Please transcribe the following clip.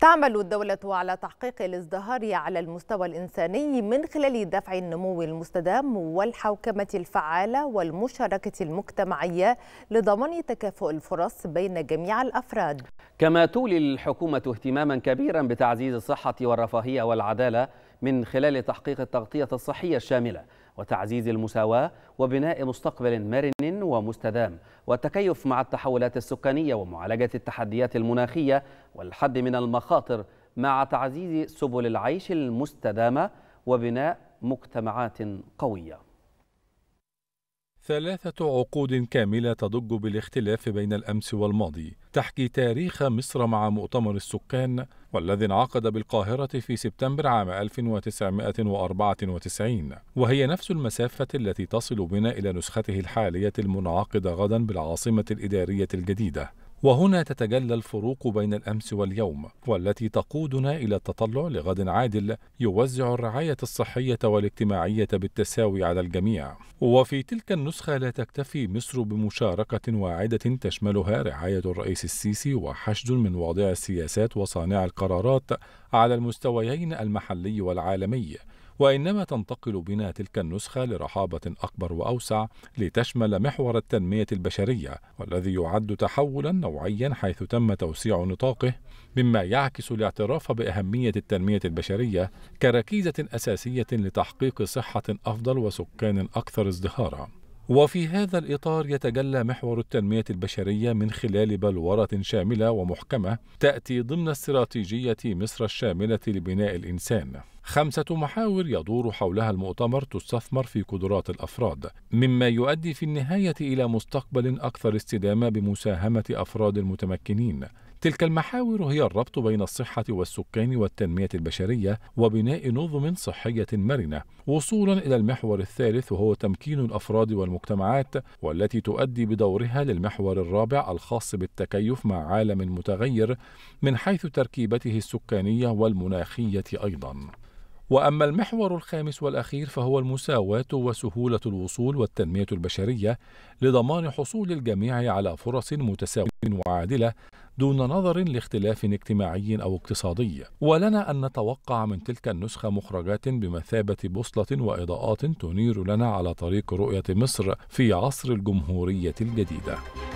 تعمل الدولة على تحقيق الازدهار على المستوى الإنساني من خلال دفع النمو المستدام والحوكمة الفعالة والمشاركة المجتمعية لضمان تكافؤ الفرص بين جميع الأفراد كما تولي الحكومة اهتماما كبيرا بتعزيز الصحة والرفاهية والعدالة من خلال تحقيق التغطية الصحية الشاملة وتعزيز المساواة وبناء مستقبل مرن ومستدام والتكيف مع التحولات السكانية ومعالجة التحديات المناخية والحد من المخاطر مع تعزيز سبل العيش المستدامة وبناء مجتمعات قويه ثلاثة عقود كاملة تضج بالاختلاف بين الأمس والماضي تحكي تاريخ مصر مع مؤتمر السكان والذي انعقد بالقاهرة في سبتمبر عام 1994 وهي نفس المسافة التي تصل بنا إلى نسخته الحالية المنعقدة غدا بالعاصمة الإدارية الجديدة وهنا تتجلى الفروق بين الامس واليوم والتي تقودنا الى التطلع لغد عادل يوزع الرعايه الصحيه والاجتماعيه بالتساوي على الجميع وفي تلك النسخه لا تكتفي مصر بمشاركه واعده تشملها رعايه الرئيس السيسي وحشد من واضع السياسات وصانع القرارات على المستويين المحلي والعالمي وإنما تنتقل بنا تلك النسخة لرحابة أكبر وأوسع لتشمل محور التنمية البشرية والذي يعد تحولا نوعيا حيث تم توسيع نطاقه مما يعكس الاعتراف بأهمية التنمية البشرية كركيزة أساسية لتحقيق صحة أفضل وسكان أكثر ازدهارا وفي هذا الإطار يتجلى محور التنمية البشرية من خلال بلورة شاملة ومحكمة تأتي ضمن استراتيجية مصر الشاملة لبناء الإنسان خمسة محاور يدور حولها المؤتمر تستثمر في قدرات الأفراد، مما يؤدي في النهاية إلى مستقبل أكثر استدامة بمساهمة أفراد المتمكنين. تلك المحاور هي الربط بين الصحة والسكان والتنمية البشرية وبناء نظم صحية مرنة، وصولا إلى المحور الثالث وهو تمكين الأفراد والمجتمعات، والتي تؤدي بدورها للمحور الرابع الخاص بالتكيف مع عالم متغير من حيث تركيبته السكانية والمناخية أيضا. واما المحور الخامس والاخير فهو المساواه وسهوله الوصول والتنميه البشريه لضمان حصول الجميع على فرص متساويه وعادله دون نظر لاختلاف اجتماعي او اقتصادي ولنا ان نتوقع من تلك النسخه مخرجات بمثابه بوصله واضاءات تنير لنا على طريق رؤيه مصر في عصر الجمهوريه الجديده